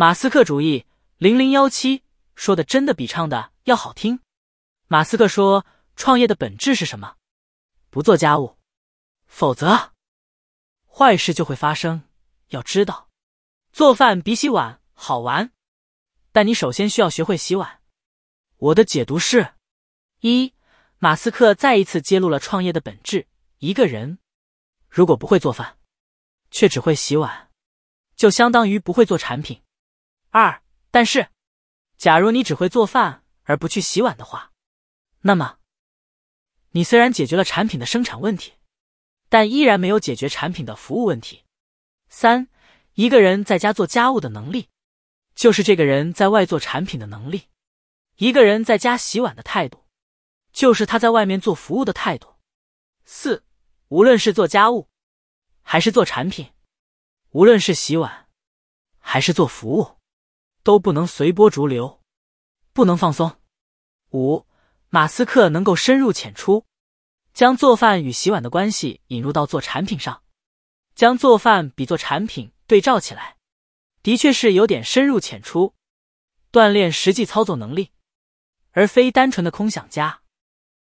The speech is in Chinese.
马斯克主义零零幺七说的真的比唱的要好听。马斯克说，创业的本质是什么？不做家务，否则坏事就会发生。要知道，做饭比洗碗好玩，但你首先需要学会洗碗。我的解读是：一，马斯克再一次揭露了创业的本质。一个人如果不会做饭，却只会洗碗，就相当于不会做产品。二，但是，假如你只会做饭而不去洗碗的话，那么，你虽然解决了产品的生产问题，但依然没有解决产品的服务问题。三，一个人在家做家务的能力，就是这个人在外做产品的能力；一个人在家洗碗的态度，就是他在外面做服务的态度。四，无论是做家务，还是做产品，无论是洗碗，还是做服务。都不能随波逐流，不能放松。五，马斯克能够深入浅出，将做饭与洗碗的关系引入到做产品上，将做饭比作产品对照起来，的确是有点深入浅出，锻炼实际操作能力，而非单纯的空想家。